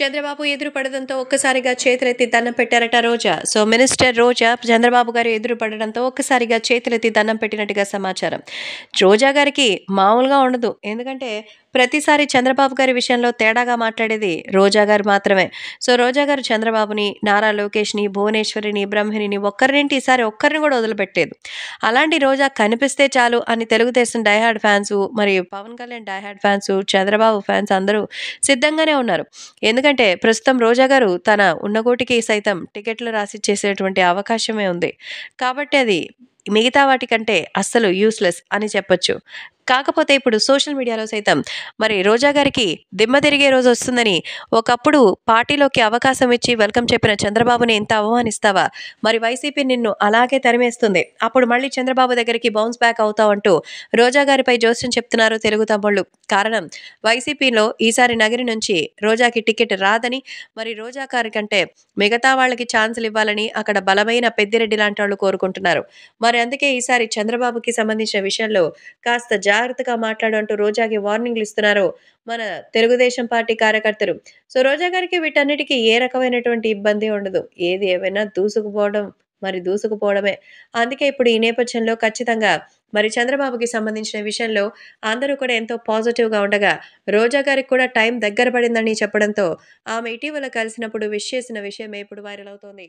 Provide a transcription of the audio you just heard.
చంద్రబాబు ఎదురు పడడంతో ఒక్కసారిగా చేతులెత్తి దండం పెట్టారట రోజా సో మినిస్టర్ రోజా చంద్రబాబు గారు ఎదురు పడడంతో ఒక్కసారిగా చేతులెత్తి దండం పెట్టినట్టుగా సమాచారం రోజా గారికి మామూలుగా ఉండదు ఎందుకంటే ప్రతిసారి చంద్రబాబు గారి విషయంలో తేడాగా మాట్లాడేది రోజా గారు మాత్రమే సో రోజా గారు చంద్రబాబుని నారా లోకేష్ని భువనేశ్వరిని బ్రహ్మిణిని ఒక్కరినింటి ఈసారి ఒక్కరిని కూడా వదిలిపెట్టేది అలాంటి రోజా కనిపిస్తే చాలు అని తెలుగుదేశం డైహార్డ్ ఫ్యాన్స్ మరియు Pawan Kalyan diehard fans Chandrababu fans అందరూ సిద్ధంగానే ఉన్నారు ఎందుకంటే ఎందుకంటే ప్రస్తుతం రోజా గారు తన ఉన్నగోటికి సైతం టికెట్లు రాసి చేసేటువంటి అవకాశమే ఉంది కాబట్టి అది మిగతా వాటికంటే అస్సలు యూస్లెస్ అని చెప్పొచ్చు కాకపోతే ఇప్పుడు సోషల్ మీడియాలో సైతం మరి రోజా గారికి దిమ్మ తిరిగే రోజు వస్తుందని ఒకప్పుడు పార్టీలోకి అవకాశం ఇచ్చి వెల్కమ్ చెప్పిన చంద్రబాబుని ఎంత అవమానిస్తావా మరి వైసీపీ నిన్ను అలాగే తరిమేస్తుంది అప్పుడు మళ్ళీ చంద్రబాబు దగ్గరికి బౌన్స్ బ్యాక్ అవుతావు అంటూ రోజా గారిపై జోస్యం చెప్తున్నారు తెలుగు తమ్ముళ్ళు కారణం వైసీపీలో ఈసారి నగరి నుంచి రోజాకి టికెట్ రాదని మరి రోజా గారి కంటే మిగతా వాళ్ళకి ఛాన్సులు ఇవ్వాలని అక్కడ బలమైన పెద్దిరెడ్డి లాంటి వాళ్ళు కోరుకుంటున్నారు మరి అందుకే ఈసారి చంద్రబాబుకి సంబంధించిన విషయంలో కాస్త జా జాగ్రత్తగా మాట్లాడు అంటూ రోజాకి వార్నింగ్లు ఇస్తున్నారు మన తెలుగుదేశం పార్టీ కార్యకర్తలు సో రోజా గారికి వీటన్నిటికీ ఏ రకమైనటువంటి ఇబ్బంది ఉండదు ఏది ఏమైనా దూసుకుపోవడం మరి దూసుకుపోవడమే అందుకే ఇప్పుడు ఈ నేపథ్యంలో ఖచ్చితంగా మరి చంద్రబాబుకి సంబంధించిన విషయంలో అందరూ కూడా ఎంతో పాజిటివ్గా ఉండగా రోజా గారికి కూడా టైం దగ్గర పడిందని చెప్పడంతో ఆమె ఇటీవల కలిసినప్పుడు విష్ చేసిన విషయమే ఇప్పుడు వైరల్ అవుతోంది